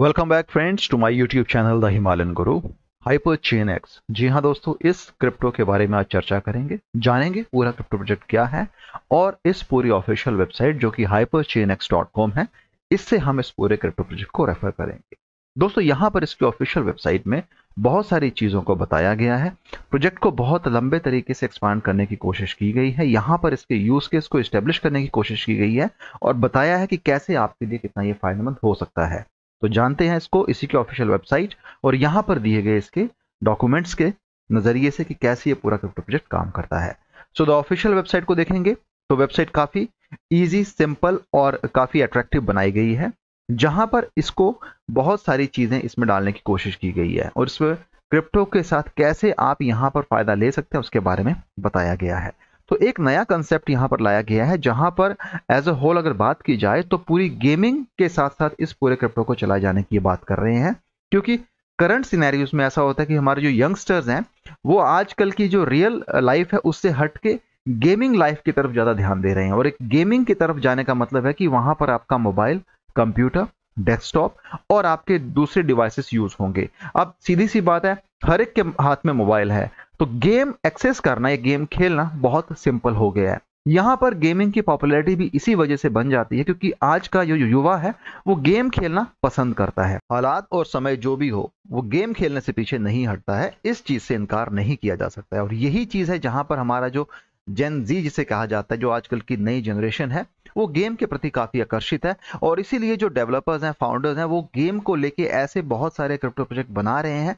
Welcome back friends to my YouTube channel the Himalayan guru hyper chain X जी हाँ दोस्तों इस क्रिप्टो के बारे में आज चर्चा करेंगे जानेंगे पूरा क्रिप्टो प्रोजेक्ट क्या है और इस पूरी ऑफिशियल वेबसाइट जो कि hyper chain X dot com है इससे हम इस पूरे क्रिप्टो प्रोजेक्ट को रेफर करेंगे दोस्तों यहाँ पर इसकी ऑफिशियल वेबसाइट में बहुत सारी चीज़ों को बताया गया है प्रोजेक्ट को बहुत लंबे तरीके से एक्सपांड करने की कोशिश की गई है यहाँ पर इसके यूज़ केस को इस्टेब्लिश करने की कोशिश की गई है और बताया है कि कैसे आपके लिए कितना ये फायदेमंद हो सकता है तो जानते हैं इसको इसी की ऑफिशियल वेबसाइट और यहाँ पर दिए गए इसके डॉक्यूमेंट्स के नज़रिए से कि कैसे ये पूरा क्रिप्टो प्रोजेक्ट काम करता है सो द ऑफिशियल वेबसाइट को देखेंगे तो वेबसाइट काफ़ी ईजी सिंपल और काफ़ी अट्रैक्टिव बनाई गई है जहाँ पर इसको बहुत सारी चीज़ें इसमें डालने की कोशिश की गई है और इस क्रिप्टो के साथ कैसे आप यहाँ पर फ़ायदा ले सकते हैं उसके बारे में बताया गया है तो एक नया कंसेप्ट यहाँ पर लाया गया है जहां पर एज अ होल अगर बात की जाए तो पूरी गेमिंग के साथ साथ इस पूरे क्रिप्टो को चलाए जाने की बात कर रहे हैं क्योंकि करंट सिनेरियो में ऐसा होता है कि हमारे जो यंगस्टर्स हैं वो आजकल की जो रियल लाइफ है उससे हट के गेमिंग लाइफ की तरफ ज़्यादा ध्यान दे रहे हैं और एक गेमिंग की तरफ जाने का मतलब है कि वहां पर आपका मोबाइल कंप्यूटर डेस्कटॉप और आपके दूसरे डिवाइसेस यूज होंगे अब सीधी सी बात है हर एक के हाथ में मोबाइल है तो गेम एक्सेस करना या गेम खेलना बहुत सिंपल हो गया है यहाँ पर गेमिंग की पॉपुलैरिटी भी इसी वजह से बन जाती है क्योंकि आज का जो युवा है वो गेम खेलना पसंद करता है हालात और समय जो भी हो वो गेम खेलने से पीछे नहीं हटता है इस चीज़ से इनकार नहीं किया जा सकता है और यही चीज़ है जहां पर हमारा जो जेन जी जिसे कहा जाता है जो आजकल की नई जनरेशन है वो गेम के प्रति काफ़ी आकर्षित है और इसीलिए जो डेवलपर्स हैं फाउंडर्स हैं वो गेम को लेके ऐसे बहुत सारे क्रिप्टो प्रोजेक्ट बना रहे हैं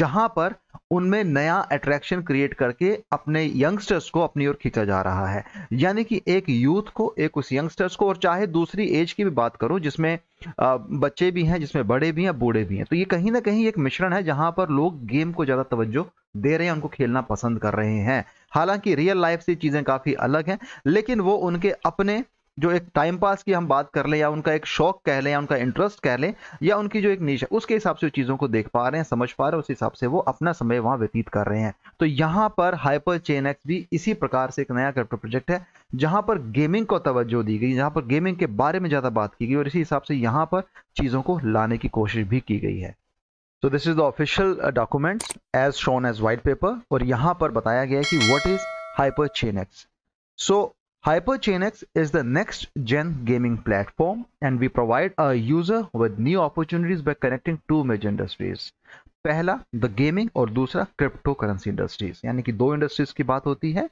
जहां पर उनमें नया अट्रैक्शन क्रिएट करके अपने यंगस्टर्स को अपनी ओर खींचा जा रहा है यानी कि एक यूथ को एक उस यंगस्टर्स को और चाहे दूसरी एज की भी बात करूं जिसमें बच्चे भी हैं जिसमें बड़े भी हैं बूढ़े भी हैं तो ये कहीं ना कहीं एक मिश्रण है जहां पर लोग गेम को ज़्यादा तवज्जो दे रहे हैं उनको खेलना पसंद कर रहे हैं हालांकि रियल लाइफ से चीज़ें काफ़ी अलग हैं लेकिन वो उनके अपने जो एक टाइम पास की हम बात कर ले या उनका एक शौक कह लें या उनका इंटरेस्ट कह लें या उनकी जो एक नीच है उसके हिसाब से चीज़ों को देख पा रहे हैं समझ पा रहे हैं उस हिसाब से वो अपना समय वहां व्यतीत कर रहे हैं तो यहां पर हाइपर चेन एक्स भी इसी प्रकार से एक नया क्रिप्टो प्रोजेक्ट है जहां पर गेमिंग को तवज्जो दी गई जहां पर गेमिंग के बारे में ज़्यादा बात की गई और इसी हिसाब से यहां पर चीज़ों को लाने की कोशिश भी की गई है so this is the official document as shown as white paper और यहां पर बताया गया है कि what is hyper chain X so HyperChainX is the next gen gaming platform and we provide a user with new opportunities by connecting two major industries. पहला the gaming और दूसरा क्रिप्टो करेंसी इंडस्ट्रीज यानी कि दो industries की बात होती है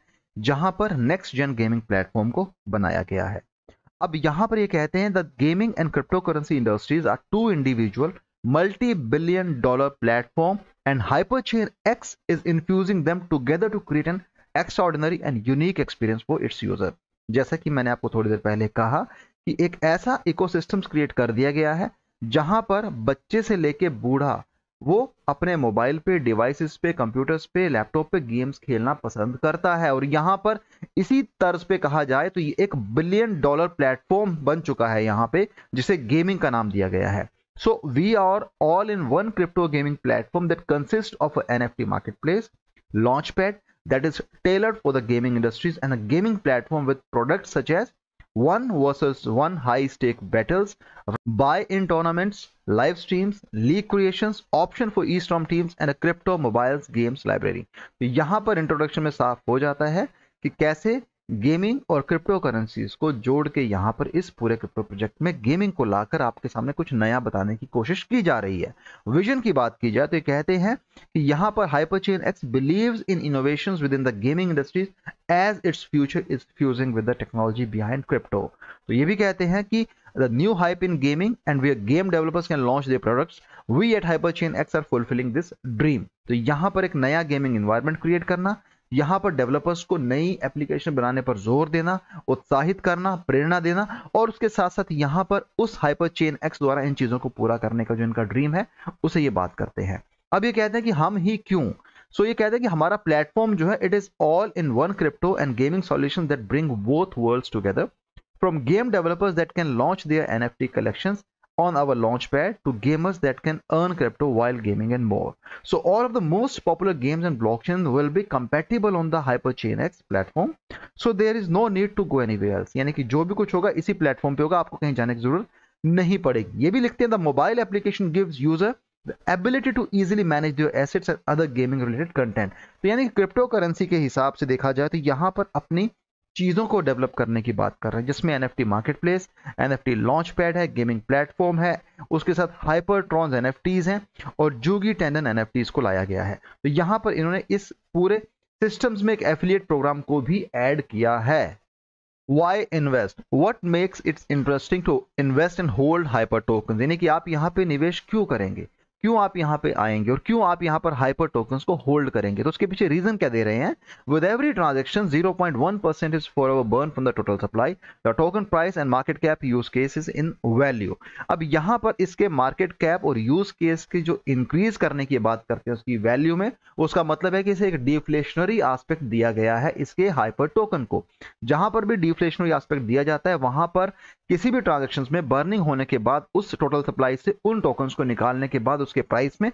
जहां पर नेक्स्ट जेन गेमिंग प्लेटफॉर्म को बनाया गया है अब यहां पर ये यह कहते हैं the gaming and cryptocurrency industries are two individual multi billion dollar platform and hyperchain x is infusing them together to create an extraordinary and unique experience for its user जैसा कि मैंने आपको थोड़ी देर पहले कहा कि एक ऐसा इकोसिस्टम क्रिएट कर दिया गया है जहां पर बच्चे से लेके बूढ़ा वो अपने मोबाइल पे डिवाइसेस पे कंप्यूटर्स पे लैपटॉप पे गेम्स खेलना पसंद करता है और यहाँ पर इसी तर्ज पे कहा जाए तो ये एक बिलियन डॉलर प्लेटफॉर्म बन चुका है यहाँ पे जिसे गेमिंग का नाम दिया गया है so we are all in one crypto gaming platform that consist of N F T marketplace launchpad that is tailored for the gaming industries and a gaming platform with products such as one versus one high stake battles, buy in tournaments, live streams, league creations, option for eStorm teams and a crypto mobiles games library. So, यहाँ पर introduction में साफ हो जाता है कि कैसे gaming और क्रिप्टो करेंसीज को जोड़ के यहाँ पर इस पूरे क्रिप्टो प्रोजेक्ट में गेमिंग को लाकर आपके सामने कुछ नया बताने की कोशिश की जा रही है विजन की बात की जाए तो ये कहते हैं कि यहाँ पर hyperchain X believe in innovation within the gaming industries as its future is fusing with the technology behind crypto तो ये भी कहते हैं कि new hype in gaming and we game developers can launch launch their we at at hyperchain X are fulfilling this dream तो यहाँ पर एक नया गेमिंग इन्वायरमेंट क्रिएट करना यहां पर डेवलपर्स को नई एप्लीकेशन बनाने पर जोर देना उत्साहित करना प्रेरणा देना और उसके साथ साथ यहाँ पर उस हाइपर चेन एक्स द्वारा इन चीज़ों को पूरा करने का जो इनका ड्रीम है उसे ये बात करते हैं अब ये कहते हैं कि हम ही क्यों सो so, ये कहते हैं कि हमारा प्लेटफॉर्म जो है it is all in one crypto and gaming solution that bring both world together from game developers that can launch their T collection on our launchpad to gamers that can earn crypto while gaming and more. So all of the most popular games and blockchain will be compatible on the Hyperchain X platform. So there is no need to go anywhere else. यानी कि जो भी कुछ होगा इसी platform पे होगा आपको कहीं जाने की जरूरत नहीं पड़ेगी ये भी लिखते हैं the mobile application gives user the ability to easily manage their assets and other gaming related content तो यानी क्रिप्टो करेंसी के हिसाब से देखा जाए तो यहाँ पर अपनी चीज़ों को डेवलप करने की बात कर रहे हैं जिसमें NFT F T marketplace N F launchpad है गेमिंग प्लेटफॉर्म है उसके साथ हाइपर ट्रॉन्स एन हैं और जूगी टेंडन एन को लाया गया है तो यहाँ पर इन्होंने इस पूरे सिस्टम्स में एक एफिलियट प्रोग्राम को भी ऐड किया है Why invest? What makes it interesting to invest and hold hyper tokens? यानी कि आप यहाँ पे निवेश क्यों करेंगे क्यों आप यहां पे आएंगे और क्यों आप यहां पर हाइपर टोकन को होल्ड करेंगे तो उसके पीछे रीजन क्या दे रहे हैं with every transaction one percent is for our burn from the total supply the token price and market cap use case is in value अब यहां पर इसके मार्केट कैप और यूज केस की जो इंक्रीज करने की बात करते हैं उसकी वैल्यू में उसका मतलब है कि इसे एक डिफ्लेशनरी आस्पेक्ट दिया गया है इसके हाइपर टोकन को जहां पर भी डिफ्लेशनरी आस्पेक्ट दिया जाता है वहां पर किसी भी ट्रांजेक्शन में बर्निंग होने के बाद उस टोटल सप्लाई से उन टोकन को निकालने के बाद उसके प्राइस में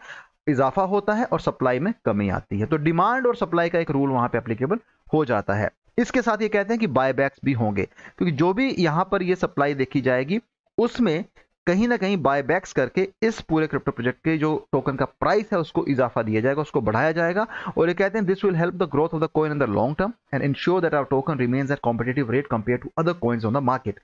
इजाफा होता है और सप्लाई में कमी आती है तो डिमांड और सप्लाई का एक रूल वहां पे अप्लीकेबल हो जाता है इसके साथ ये कहते हैं कि बायबैक्स भी होंगे क्योंकि जो भी यहां पर ये सप्लाई देखी जाएगी उसमें कहीं ना कहीं बायबैक्स करके इस पूरे क्रिप्टो प्रोजेक्ट के जो टोकन का प्राइस है उसको इजाफा दिया जाएगा उसको बढ़ाया जाएगा और ये कहते हैं this will help the growth of the coin in the long term and ensure that our token remains at competitive rate compare to other coins on the market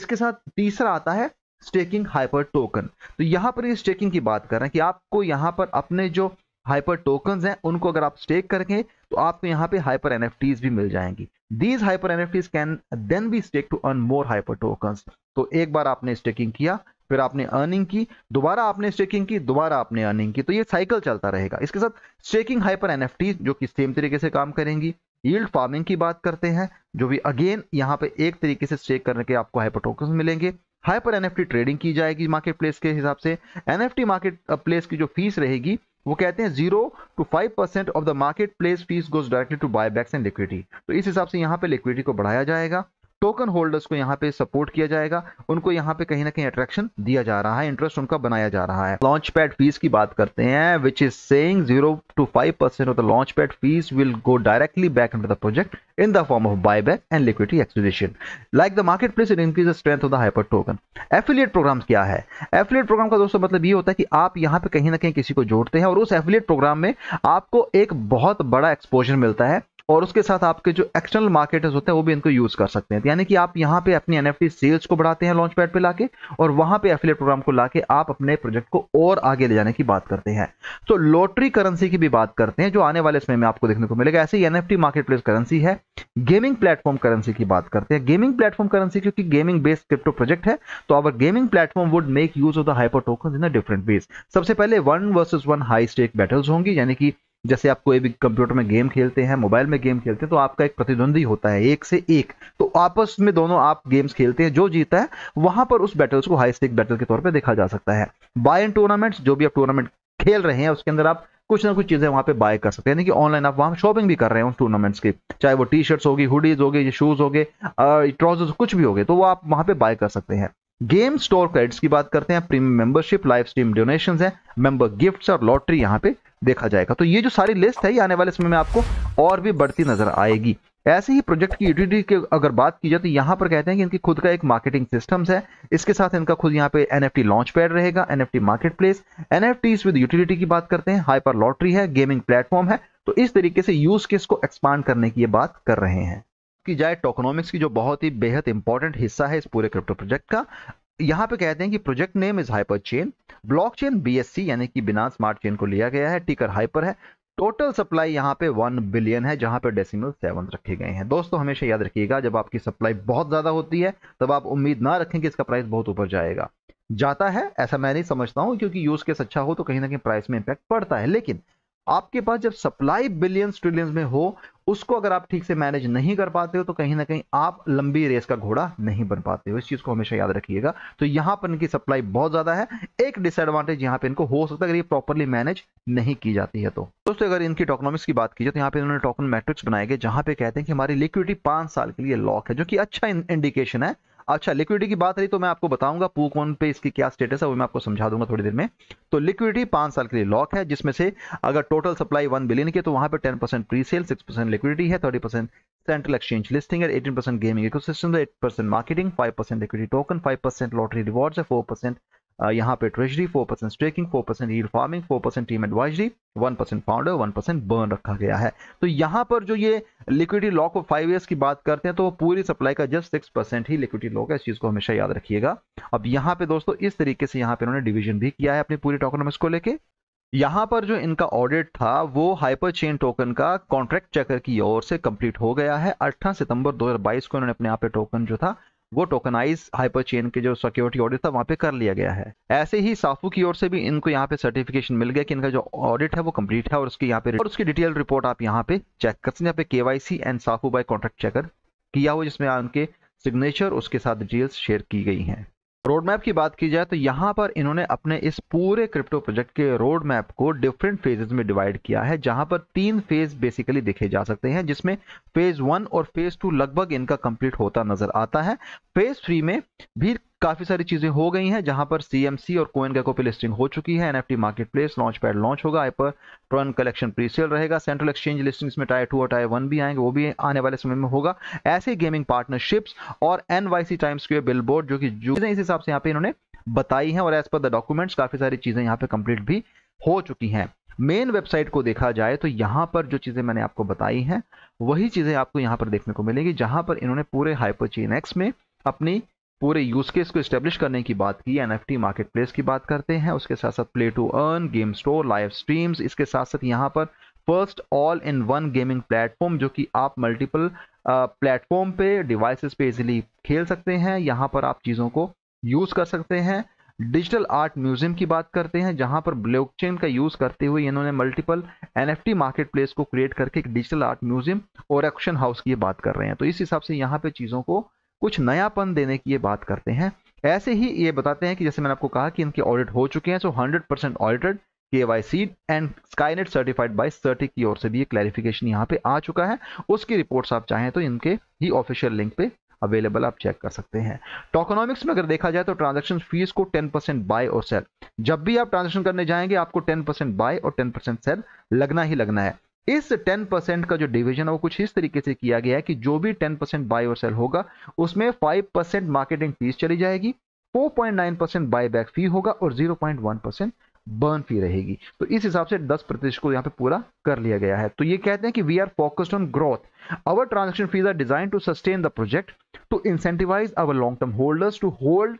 इसके साथ तीसरा आता है स्टेकिंग हाइपर टोकन तो यहां पर ये staking की बात कर रहे हैं कि आपको यहां पर अपने जो हाइपर टोकन हैं उनको अगर आप स्टेक करके तो आपको यहाँ पे हाइपर एन भी मिल जाएंगी these hyper N can then be stake to earn more hyper token तो एक बार आपने स्टेकिंग किया फिर आपने अर्निंग की दोबारा आपने स्टेकिंग की दोबारा आपने अर्निंग की तो ये साइकिल चलता रहेगा इसके साथ स्टेकिंग हाइपर एन जो कि सेम तरीके से काम करेंगी ईल्ड फार्मिंग की बात करते हैं जो भी अगेन यहाँ पे एक तरीके से स्टेक करने के आपको हाइपर टोकन मिलेंगे हाइपर पर एनएफटी ट्रेडिंग की जाएगी मार्केट प्लेस के हिसाब से एनएफटी मार्केट प्लेस की जो फीस रहेगी वो कहते हैं zero two five percent of the marketplace fees goes directly to buybacks and liquidity तो इस हिसाब से यहाँ पे लिक्विडिटी को बढ़ाया जाएगा टोकन होल्डर्स को यहाँ पे सपोर्ट किया जाएगा उनको यहाँ पे कहीं ना कहीं अट्रैक्शन दिया जा रहा है इंटरेस्ट उनका बनाया जा रहा है लॉन्च पैड फीस की बात करते हैं which is saying zero two five percent of the launchpad fee will go directly back into the project in the form of buyback and liquidity acquisition. Like the marketplace, it increases the strength of the hyper token affiliate program क्या है affiliate programme का दोस्तों मतलब ये होता है कि आप यहाँ पे कहीं ना कहीं किसी को जोड़ते हैं और उस एफिलियट प्रोग्राम में आपको एक बहुत बड़ा एक्सपोजर मिलता है और उसके साथ आपके जो एक्सटर्नल मार्केटर्स होते हैं वो भी इनको यूज कर सकते हैं यानी कि आप यहाँ पे अपनी एन सेल्स को बढ़ाते हैं लॉन्च पैड पर लाके और वहां पे एफिलेट प्रोग्राम को लाके आप अपने प्रोजेक्ट को और आगे ले जाने की बात करते हैं तो लॉटरी करेंसी की भी बात करते हैं जो आने वाले समय में आपको देखने को मिलेगा ऐसे ही एनएफटी मार्केट प्लेस करेंसी है गेमिंग प्लेटफॉर्म करेंसी की बात करते हैं गेमिंग प्लेटफॉर्म करेंसी क्योंकि गेमिंग बेस्ड क्रिप्टो प्रोजेक्ट है तो our gaming platform would make use of the hyper token in a different ways सबसे पहले one versus one high stake battles होंगी यानी कि जैसे आप कोई भी कंप्यूटर में गेम खेलते हैं मोबाइल में गेम खेलते हैं तो आपका एक प्रतिद्वंदी होता है एक से एक तो आपस में दोनों आप गेम्स खेलते हैं जो जीता है वहां पर उस बैटल्स को हाई स्टेक बैटल के तौर पर देखा जा सकता है बाय एंड टूर्नामेंट्स जो भी आप टूर्नामेंट खेल रहे हैं उसके अंदर आप कुछ ना कुछ चीजें वहां पे बाय कर सकते हैं यानी कि ऑनलाइन आप वहां शॉपिंग भी कर रहे हैं उस टूर्नामेंट्स की चाहे वो टी शर्ट्स होगी हुडीज होगी शूज हो गए ट्राउजर्स कुछ भी हो गए तो वो आप वहां पे बाय कर सकते हैं गेम स्टोर क्रेडिट्स की बात करते हैं premium membership live stream donation है मेंबर गिफ्ट्स और लॉटरी यहाँ पे देखा जाएगा तो ये जो सारी लिस्ट है ये आने वाले समय में आपको और भी बढ़ती नजर आएगी ऐसे ही प्रोजेक्ट की यूटिलिटी की अगर बात की जाए तो यहाँ पर कहते हैं कि इनकी खुद का एक मार्केटिंग सिस्टम्स है इसके साथ इनका खुद यहाँ पे एन एफ लॉन्च पैड रहेगा N F T marketplace N F with utility की बात करते हैं हाइपर लॉटरी है गेमिंग प्लेटफॉर्म है तो इस तरीके से यूज केस को एक्सपांड करने की ये बात कर रहे हैं की जाए टोकोनॉमिक्स की जो बहुत ही बेहद इंपॉर्टेंट हिस्सा है इस पूरे क्रिप्टो प्रोजेक्ट का यहाँ पे कहते हैं कि project name is hyper chain blockchain BSC यानी कि बिना स्मार्ट चेन को लिया गया है टिकर हाइपर है टोटल सप्लाई यहाँ पे वन बिलियन है जहां पे डेसिमल सेवन रखे गए हैं दोस्तों हमेशा याद रखिएगा जब आपकी सप्लाई बहुत ज़्यादा होती है तब आप उम्मीद ना रखें कि इसका प्राइस बहुत ऊपर जाएगा जाता है ऐसा मैं नहीं समझता हूँ क्योंकि यूज़ केस अच्छा हो तो कहीं ना कहीं प्राइस में इंपैक्ट पड़ता है लेकिन आपके पास जब सप्लाई बिलियंस ट्रिलियंस में हो उसको अगर आप ठीक से मैनेज नहीं कर पाते हो तो कहीं ना कहीं आप लंबी रेस का घोड़ा नहीं बन पाते हो इस चीज को हमेशा याद रखिएगा तो यहां पर इनकी सप्लाई बहुत ज्यादा है एक डिसएडवांटेज यहां पे इनको हो सकता है अगर ये प्रॉपरली मैनेज नहीं की जाती है तो दोस्तों अगर इनकी टोकनॉमिक्स की बात की जाए तो यहाँ पे इन्होंने टोकन मैट्रिक्स बनाए गए जहां पे कहते हैं कि हमारी लिक्विडिटी पांच साल के लिए लॉक है जो कि अच्छा इंडिकेशन है अच्छा लिक्विडिटी की बात रही तो मैं आपको बताऊंगा पूक वन पे इसकी क्या स्टेटस है वो मैं आपको समझा दूंगा थोड़ी देर में तो लिक्विडिटी पांच साल के लिए लॉक है जिसमें से अगर टोटल सप्लाई वन बिलियन की तो वहां पर ten percent presale six percent liquidity है thirty percent central exchange listing है eighteen percent gaming ecosystem eight percent marketing five percent liquidity token five percent lottery rewards है four percent Uh, यहाँ पे treasury four percent staking four percent yield farming four percent team advisory one percent founder one percent burn रखा गया है तो यहाँ पर जो ये liquidity lock of five years की बात करते हैं तो पूरी सप्लाई का जस्ट सिक्स परसेंट ही लिक्विडिटी लॉक है इस चीज़ को हमेशा याद रखिएगा अब यहाँ पे दोस्तों इस तरीके से यहाँ पे उन्होंने डिविजन भी किया है अपनी पूरी टोकनोमिक्स को लेकर यहाँ पर जो इनका ऑडिट था वो हाइपर चेन टोकन का कॉन्ट्रैक्ट चेकर की ओर से कंप्लीट हो गया है 18 सितंबर 2022 को इन्होंने अपने आप पे टोकन जो था वो टोकनाइज हाइपर चेन के जो सिक्योरिटी ऑडिट था वहाँ पे कर लिया गया है ऐसे ही साफू की ओर से भी इनको यहाँ पे सर्टिफिकेशन मिल गया कि इनका जो ऑडिट है वो कंप्लीट है और उसकी यहाँ पे और उसकी डिटेल रिपोर्ट आप यहाँ पे चेक कर सकते हैं पे KYC and SAFU by contract checker किया हुआ जिसमें उनके सिग्नेचर उसके साथ डिटेल्स शेयर की गई हैं रोड मैप की बात की जाए तो यहाँ पर इन्होंने अपने इस पूरे क्रिप्टो प्रोजेक्ट के रोड मैप को डिफरेंट फेजेस में डिवाइड किया है जहां पर तीन फेज बेसिकली देखे जा सकते हैं जिसमें फेज वन और फेज टू लगभग इनका कंप्लीट होता नजर आता है फेज थ्री में भी काफी सारी चीजें हो गई हैं जहां पर सीएमसी और कोइन गैको पे लिस्टिंग हो चुकी है NFT marketplace launchpad launch होगा पर ट्रॉन कलेक्शन प्रीसेल रहेगा सेंट्रल एक्सचेंज लिस्टिंग्स में टायर टू और टायर वन भी आएंगे वो भी आने वाले समय में होगा ऐसे गेमिंग पार्टनरशिप्स और एनवाईसी टाइम्स के बिल बोर्ड जो कि जूझे इस हिसाब से यहाँ पे इन्होंने बताई है और एज पर द डॉक्यूमेंट्स काफी सारी चीजें यहाँ पे कंप्लीट भी हो चुकी हैं मेन वेबसाइट को देखा जाए तो यहां पर जो चीज़ें मैंने आपको बताई हैं वही चीज़ें आपको यहाँ पर देखने को मिलेगी जहां पर इन्होंने पूरे हाइपोचेन एक्स में अपनी पूरे यूज केस को स्टेब्लिश करने की बात की N F T marketplace की बात करते हैं उसके साथ साथ play to earn game store live streams इसके साथ साथ यहाँ पर first all in one gaming platform जो कि आप मल्टीपल प्लेटफॉर्म पे डिवाइसेस पे इजीली खेल सकते हैं यहाँ पर आप चीज़ों को यूज़ कर सकते हैं डिजिटल आर्ट म्यूजियम की बात करते हैं जहां पर ब्लॉकचेन का यूज करते हुए इन्होंने मल्टीपल एनएफटी मार्केट प्लेस को क्रिएट करके एक डिजिटल आर्ट म्यूजियम और एक्शन हाउस की बात कर रहे हैं तो इस हिसाब से यहाँ पे चीज़ों को कुछ नयापन देने की ये बात करते हैं ऐसे ही ये बताते हैं कि जैसे मैंने आपको कहा कि इनके ऑडिट हो चुके हैं so hundred percent audited K Y C and Skynet certified by CertiK की ओर से भी ये क्लैरिफिकेशन यहाँ पे आ चुका है उसकी रिपोर्ट्स आप चाहें तो इनके ही ऑफिशियल लिंक पे अवेलेबल आप चेक कर सकते हैं टोकोनॉमिक्स में अगर देखा जाए तो ट्रांजेक्शन फीस को 10 परसेंट बाय और सेल जब भी आप ट्रांजेक्शन करने जाएंगे आपको 10 परसेंट बाय और 10 परसेंट सेल लगना ही लगना है इस 10% का जो डिवीजन है वो कुछ इस तरीके से किया गया है कि जो भी 10% बाय और सेल होगा उसमें 5% मार्केटिंग फीस चली जाएगी 4.9% बाय बैक फी होगा और 0.1% बर्न फी रहेगी तो इस हिसाब से 10 प्रतिशत को यहाँ पे पूरा कर लिया गया है तो ये कहते हैं कि we are focused on growth our transaction fees are design to sustain the project to incentivize our long term holders to hold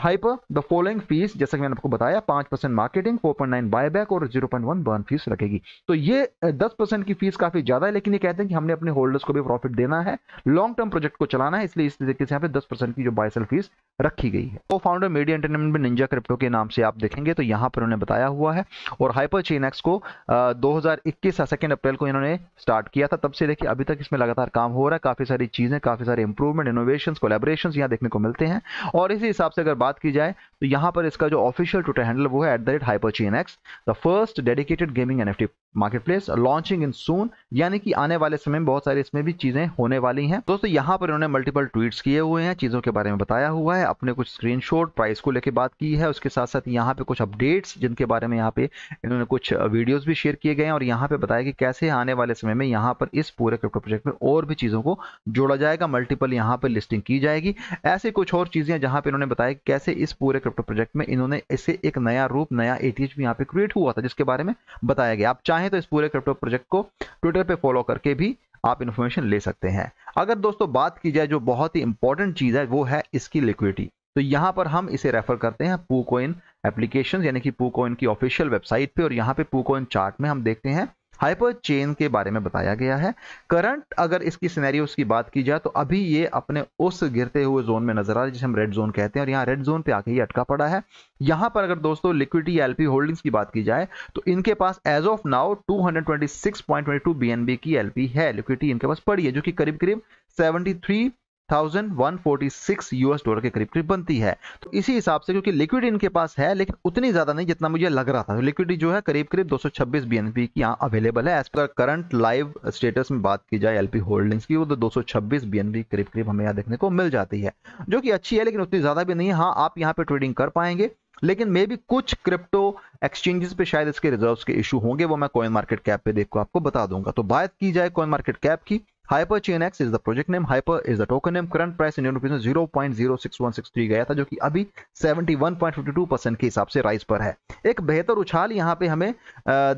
hyper the following fees जैसा कि मैंने आपको बताया पांच परसेंट marketing four point nine buyback और zero point one burn fees लगेगी तो ये दस परसेंट की फीस काफी ज्यादा है लेकिन ये कहते हैं कि हमने अपने होल्डर्स को भी प्रॉफिट देना है लॉन्ग टर्म प्रोजेक्ट को चलाना है इसलिए इस तरीके से यहाँ पे दस परसेंट की जो बायसेल फीस रखी गई है को फाउंडर मीडिया एंटरटेनमेंट में निंजा क्रिप्टो के नाम से आप देखेंगे तो यहाँ पर उन्होंने बताया हुआ है और हाइपर चेन एक्स को दो हजार अप्रैल को इन्होंने स्टार्ट किया था तब से देखिए अभी तक इसमें लगातार काम हो रहा है काफ़ी सारी चीज़ें काफ़ी सारे इंप्रूवमेंट इनोवेशन कोलेबोरेशन यहाँ देखने को मिलते हैं और इसी हिसाब से अगर बात की जाए तो यहाँ पर इसका जो ऑफिशियल ट्विटर हैंडल वो है at the rate hyper chain X the first dedicated gaming N marketplace launching in soon यानी कि आने वाले समय में बहुत सारी इसमें भी चीज़ें होने वाली हैं दोस्तों यहाँ पर उन्होंने मल्टीपल ट्वीट्स किए हुए हैं चीज़ों के बारे में बताया हुआ है अपने कुछ स्क्रीनशॉट प्राइस को लेके बात की है उसके साथ साथ यहाँ पे कुछ अपडेट्स जिनके बारे में यहाँ पे इन्होंने कुछ वीडियोस भी शेयर किए गए हैं और यहाँ पे बताया कि कैसे आने वाले समय में यहाँ पर इस पूरे क्रिप्टो प्रोजेक्ट में और भी चीज़ों को जोड़ा जाएगा मल्टीपल यहाँ पर लिस्टिंग की जाएगी ऐसे कुछ और चीज़ें जहाँ पर इन्होंने बताया कि कैसे इस पूरे क्रिप्टो प्रोजेक्ट में इन्होंने इसे एक नया रूप नया ए टी पे क्रिएट हुआ था जिसके बारे में बताया गया आप चाहें तो इस पूरे क्रिप्टो प्रोजेक्ट को ट्विटर पर फॉलो करके भी आप इन्फॉर्मेशन ले सकते हैं अगर दोस्तों बात की जाए जो बहुत ही इंपॉर्टेंट चीज़ है वो है इसकी लिक्विडिटी तो यहां पर हम इसे रेफर करते हैं पूकोइन एप्लीकेशन यानी कि पूकोइन की ऑफिशियल वेबसाइट पे और यहाँ पे पूकोइन चार्ट में हम देखते हैं हाइपर चेन के बारे में बताया गया है करंट अगर इसकी सिनेरियोस की बात की जाए तो अभी ये अपने उस गिरते हुए जोन में नजर आ रहा है जिसे हम रेड जोन कहते हैं और यहाँ रेड जोन पे आके ही अटका पड़ा है यहां पर अगर दोस्तों लिक्विडिटी एलपी होल्डिंग्स की बात की जाए तो इनके पास एज ऑफ नाउ 226.22 बीएनबी की एलपी है लिक्विडिटी इनके पास पड़ी है जो कि करीब करीब three thousand one forty six US dollar के करीब करीब बनती है तो इसी हिसाब से क्योंकि लिक्विड इनके पास है लेकिन उतनी ज्यादा नहीं जितना मुझे लग रहा था तो लिक्विडिटी जो है करीब करीब 226 बीएनपी की यहाँ अवेलेबल है as per current live status में बात की जाए एलपी होल्डिंग्स की वो तो 226 बीएनपी करीब करीब हमें यहाँ देखने को मिल जाती है जो कि अच्छी है लेकिन उतनी ज्यादा भी नहीं है हाँ आप यहाँ पे ट्रेडिंग कर पाएंगे लेकिन मे भी कुछ क्रिप्टो एक्सचेंजेस पे शायद इसके रिजर्व्स के इशू होंगे वो मैं कॉइन मार्केट कैप पे देखकर आपको बता दूंगा तो बात की जाए कॉइन मार्केट कैप की hyper X is the project name hyper is the token name current price Indian rupees में थ्री गया था जो कि अभी seventy one point fifty two percent के हिसाब से राइस पर है एक बेहतर उछाल यहाँ पे हमें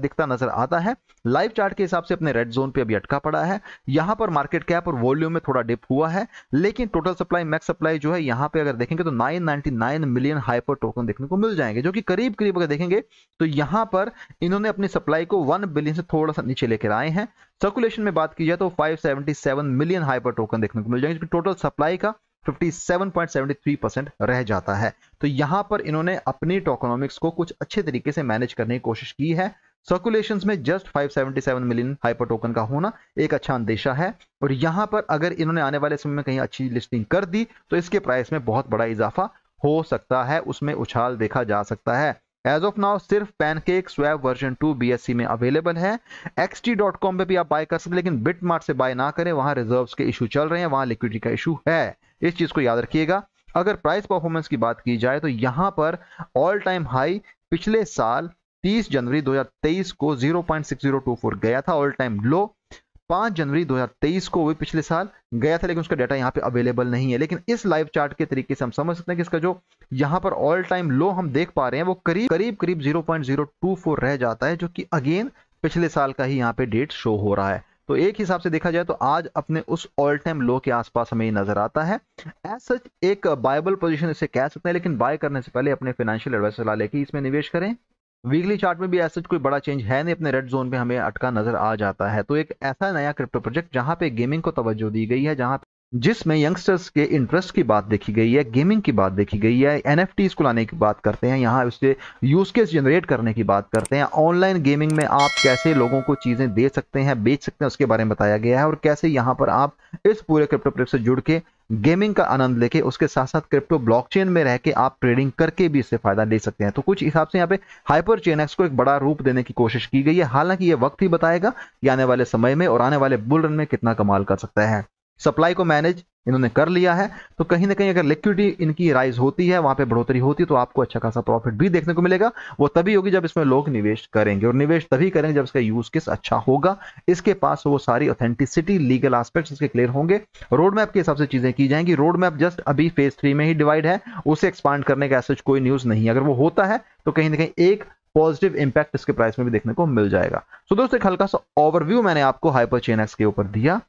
दिखता नजर आता है लाइव चार्ट के हिसाब से अपने रेड जोन पे अभी अटका पड़ा है यहां पर मार्केट कैप और वॉल्यूम में थोड़ा डिप हुआ है लेकिन टोटल सप्लाई मैक्स सप्लाई जो है यहां पे अगर देखेंगे तो 999 मिलियन हाइपर टोकन देखने को मिल जाएंगे जो कि करीब करीब अगर देखेंगे तो यहां पर इन्होंने अपनी सप्लाई को वन बिलियन से थोड़ा सा नीचे लेकर आए हैं सर्कुलेशन में बात की जाए तो 577 मिलियन हाइपर टोकन देखने को मिल जाएंगे टोटल सप्लाई का 57.73 परसेंट रह जाता है तो यहां पर इन्होंने अपनी टोकोनॉमिक्स को कुछ अच्छे तरीके से मैनेज करने की कोशिश की है सर्कुलेशन में जस्ट 577 मिलियन हाइपर टोकन का होना एक अच्छा अंदेशा है और यहाँ पर अगर इन्होंने आने वाले समय में कहीं अच्छी लिस्टिंग कर दी तो इसके प्राइस में बहुत बड़ा इजाफा हो सकता है उसमें उछाल देखा जा सकता है एज ऑफ नाउ सिर्फ पैनकेक स्वैप वर्जन 2 सी में अवेलेबल है कॉम पर भी आप बाय कर सकते लेकिन लेकिन बिटमार्ट से बाय ना करें वहां रिजर्व के इशू चल रहे हैं वहां लिक्विडिटी का इशू है इस चीज को याद रखिएगा अगर प्राइस परफॉर्मेंस की बात की जाए तो यहां पर ऑल टाइम हाई पिछले साल 30 जनवरी 2023 को 0.6024 गया था ऑल टाइम लो 5 जनवरी 2023 को वो पिछले साल गया था लेकिन उसका डाटा यहाँ पे अवेलेबल नहीं है लेकिन इस लाइव चार्ट के तरीके से हम समझ सकते हैं कि इसका जो यहाँ पर ऑल टाइम लो हम देख पा रहे हैं वो करीब करीब करीब 0.024 रह जाता है जो कि अगेन पिछले साल का ही यहाँ पे डेट शो हो रहा है तो एक हिसाब से देखा जाए तो आज अपने उस ऑल टाइम लो के आसपास हमें नजर आता है एज सच एक बाइबल पोजिशन इसे कह सकते हैं लेकिन बाय करने से पहले अपने फाइनेंशियल एडवाइस ला लेके इसमें निवेश करें वीकली चार्ट में भी ऐसा कोई बड़ा चेंज है नहीं अपने रेड जोन पे हमें अटका नजर आ जाता है तो एक ऐसा नया क्रिप्टो प्रोजेक्ट जहां पे गेमिंग को तवज्जो दी गई है जहां जिसमें यंगस्टर्स के इंटरेस्ट की बात देखी गई है गेमिंग की बात देखी गई है एन एफ को लाने की बात करते हैं यहाँ उससे यूज केस जनरेट करने की बात करते हैं ऑनलाइन गेमिंग में आप कैसे लोगों को चीज़ें दे सकते हैं बेच सकते हैं उसके बारे में बताया गया है और कैसे यहाँ पर आप इस पूरे क्रिप्टो प्रिप से जुड़ के गेमिंग का आनंद लेके उसके साथ साथ क्रिप्टो ब्लॉकचेन में रह के आप ट्रेडिंग करके भी इससे फायदा ले सकते हैं तो कुछ हिसाब से यहाँ पे हाइपर चेन एक्स को एक बड़ा रूप देने की कोशिश की गई है हालांकि ये वक्त ही बताएगा कि आने वाले समय में और आने वाले बुल रन में कितना कमाल कर सकता है सप्लाई को मैनेज इन्होंने कर लिया है तो कहीं ना कहीं अगर लिक्विडिटी इनकी राइज होती है वहां पे बढ़ोतरी होती है तो आपको अच्छा खासा प्रॉफिट भी देखने को मिलेगा वो तभी होगी जब इसमें लोग निवेश करेंगे और निवेश तभी करेंगे जब इसका यूज किस अच्छा होगा इसके पास वो सारी ऑथेंटिसिटी लीगल एस्पेक्ट्स इसके क्लियर होंगे रोड मैप के हिसाब से चीजें की जाएंगी रोड मैप जस्ट अभी फेज थ्री में ही डिवाइड है उसे एक्सपांड करने का ऐसा कोई न्यूज नहीं अगर वो होता है तो कहीं ना कहीं एक पॉजिटिव इंपैक्ट इसके प्राइस में भी देखने को मिल जाएगा सो दोस्तों एक हल्का सा ओवरव्यू मैंने आपको हाइपर चेन एक्स के ऊपर दिया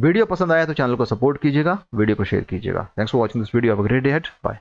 वीडियो पसंद आया तो चैनल को सपोर्ट कीजिएगा वीडियो को शेयर कीजिएगा thanks for watching this video have a great day ahead bye